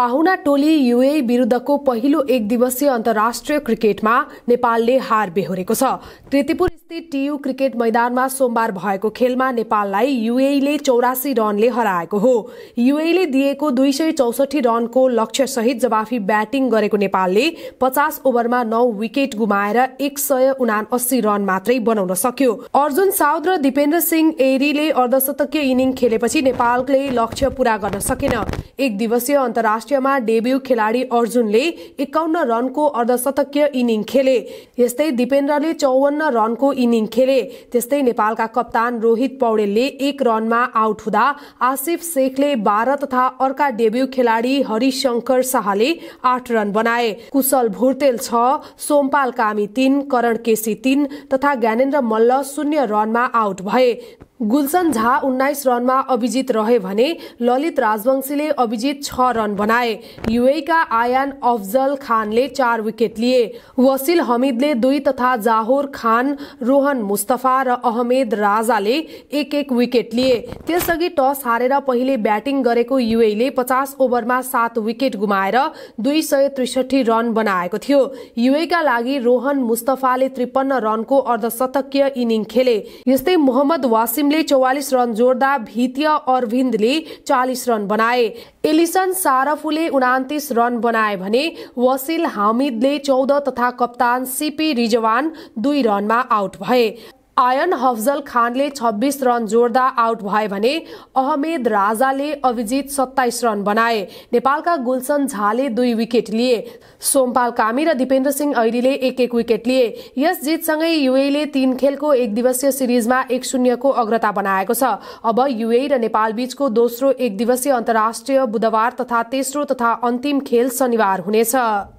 पाहुना टोली युए विरुद्धको पहिलो एक दिवसीय अन्तर्राष्ट्रिय क्रिकेटमा नेपालले हार बेहोरेको छ कृतिपुर स्थित टियु क्रिकेट मैदानमा सोमबार भएको खेलमा नेपाललाई युएले चौरासी रनले हराएको हो युएले दिएको दुई सय चौसठी रनको लक्ष्यसहित जवाफी ब्याटिङ गरेको नेपालले पचास ओभरमा नौ विकेट गुमाएर एक सय उना रन मात्रै बनाउन सक्यो अर्जुन साउद र दिपेन्द्र सिंह एरीले अर्धशतकीय इनिङ खेलेपछि नेपालले लक्ष्य पूरा गर्न सकेन एक दिवसीय अन्तर्राष्ट्रिय अन्तर्राष्ट्रियमा डेब्यू खेलाड़ी अर्जुनले एकाउन्न रनको अर्धशतकीय इनिङ खेले यस्तै दिपेन्द्रले चौवन्न रनको इनिङ खेले त्यस्तै नेपालका कप्तान रोहित पौडेलले एक रनमा आउट हुँदा आसिफ शेखले बाह्र तथा अर्का डेब्यू खेलाड़ी हरिशंकर शाहले आठ रन बनाए कुशल भुर्तेल छ सोमपाल कामी तीन करण केसी तीन तथा ज्ञानेन्द्र मल्ल शून्य रनमा आउट भए गुलसन झा उन्नाइस रनमा अभिजित रहे भने ललित राजवंशीले अभिजित छ रन बनाए युएका आयान अफजल खानले चार विकेट लिए वसिल हमिदले दुई तथा जाहोर खान रोहन मुस्तफा र अहमेद राजाले एक एक विकेट लिए त्यसअघि टस हारेर पहिले ब्याटिङ गरेको युएले पचास ओभरमा सात विकेट गुमाएर दुई सय त्रिसठी रन बनाएको थियो युएका लागि रोहन मुस्तफाले त्रिपन्न रनको अर्धशतकीय इनिङ खेले यस्तै मोहम्मद वासिम टिमले चौवालिस रन जोड्दा भित्य अरविन्दले चालिस रन बनाए एलिसन सारफुले उनातिस रन बनाए भने वसिल हामिदले चौध तथा कप्तान सीपी रिजवान दुई रनमा आउट भए आयन हफजल खानले 26 रन जोड्दा आउट भए भने अहमेद राजाले अभिजित 27 रन बनाए नेपालका गुलसन झाले दुई विकेट लिए सोमपाल कामी र दिपेन्द्र सिंह ऐरीले एक एक विकेट लिए यस जितसँगै युएले तीन खेलको एक दिवसीय सिरिजमा एक शून्यको अग्रता बनाएको छ अब युए र नेपाल बीचको दोस्रो एक दिवसीय अन्तर्राष्ट्रिय बुधबार तथा तेस्रो तथा अन्तिम खेल शनिबार हुनेछ